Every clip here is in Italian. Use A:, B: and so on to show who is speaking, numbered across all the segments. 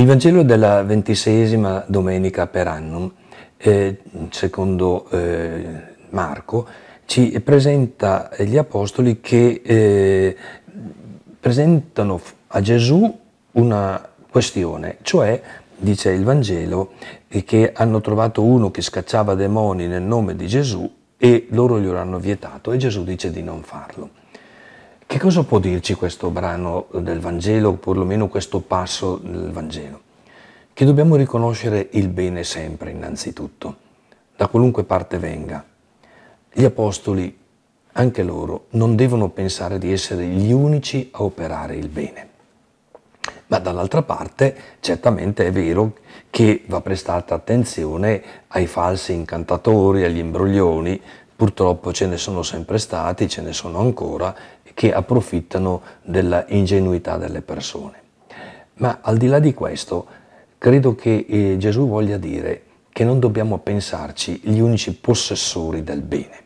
A: Il Vangelo della ventiseiesima domenica per annum, eh, secondo eh, Marco, ci presenta gli apostoli che eh, presentano a Gesù una questione, cioè dice il Vangelo eh, che hanno trovato uno che scacciava demoni nel nome di Gesù e loro gli hanno vietato e Gesù dice di non farlo. Che cosa può dirci questo brano del Vangelo, o perlomeno questo passo del Vangelo? Che dobbiamo riconoscere il bene sempre, innanzitutto, da qualunque parte venga. Gli apostoli, anche loro, non devono pensare di essere gli unici a operare il bene. Ma dall'altra parte, certamente è vero che va prestata attenzione ai falsi incantatori, agli imbroglioni, purtroppo ce ne sono sempre stati, ce ne sono ancora, che approfittano della ingenuità delle persone. Ma al di là di questo, credo che eh, Gesù voglia dire che non dobbiamo pensarci gli unici possessori del bene,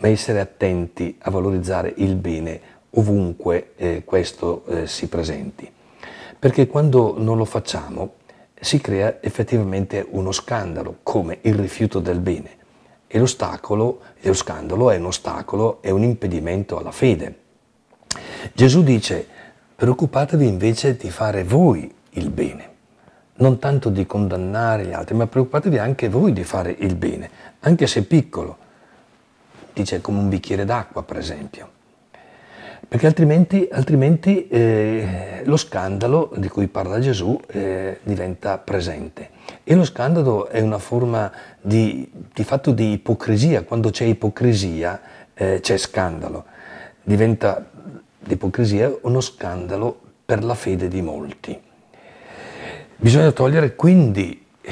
A: ma essere attenti a valorizzare il bene ovunque eh, questo eh, si presenti. Perché quando non lo facciamo si crea effettivamente uno scandalo, come il rifiuto del bene e l'ostacolo, lo scandalo è un ostacolo, è un impedimento alla fede. Gesù dice, preoccupatevi invece di fare voi il bene, non tanto di condannare gli altri, ma preoccupatevi anche voi di fare il bene, anche se piccolo. Dice come un bicchiere d'acqua, per esempio perché altrimenti, altrimenti eh, lo scandalo di cui parla Gesù eh, diventa presente. E lo scandalo è una forma di, di fatto di ipocrisia, quando c'è ipocrisia eh, c'è scandalo, diventa l'ipocrisia uno scandalo per la fede di molti. Bisogna togliere quindi eh,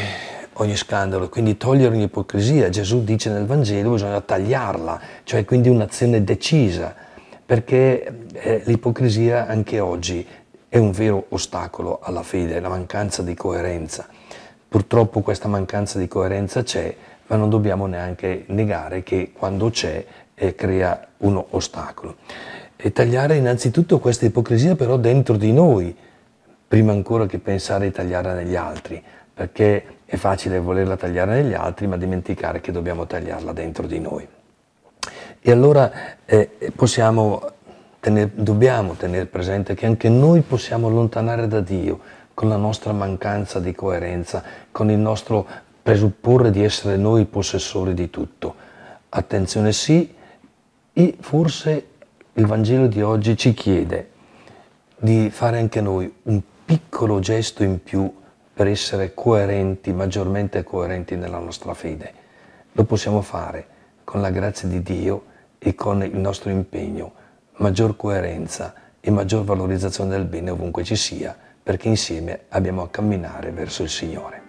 A: ogni scandalo, quindi togliere ogni ipocrisia. Gesù dice nel Vangelo bisogna tagliarla, cioè quindi un'azione decisa perché eh, l'ipocrisia anche oggi è un vero ostacolo alla fede, la mancanza di coerenza. Purtroppo questa mancanza di coerenza c'è, ma non dobbiamo neanche negare che quando c'è eh, crea uno ostacolo. E tagliare innanzitutto questa ipocrisia però dentro di noi, prima ancora che pensare di tagliarla negli altri, perché è facile volerla tagliare negli altri ma dimenticare che dobbiamo tagliarla dentro di noi. E allora eh, possiamo tener, dobbiamo tenere presente che anche noi possiamo allontanare da Dio con la nostra mancanza di coerenza, con il nostro presupporre di essere noi possessori di tutto. Attenzione sì, e forse il Vangelo di oggi ci chiede di fare anche noi un piccolo gesto in più per essere coerenti, maggiormente coerenti nella nostra fede. Lo possiamo fare con la grazia di Dio e con il nostro impegno maggior coerenza e maggior valorizzazione del bene ovunque ci sia, perché insieme abbiamo a camminare verso il Signore.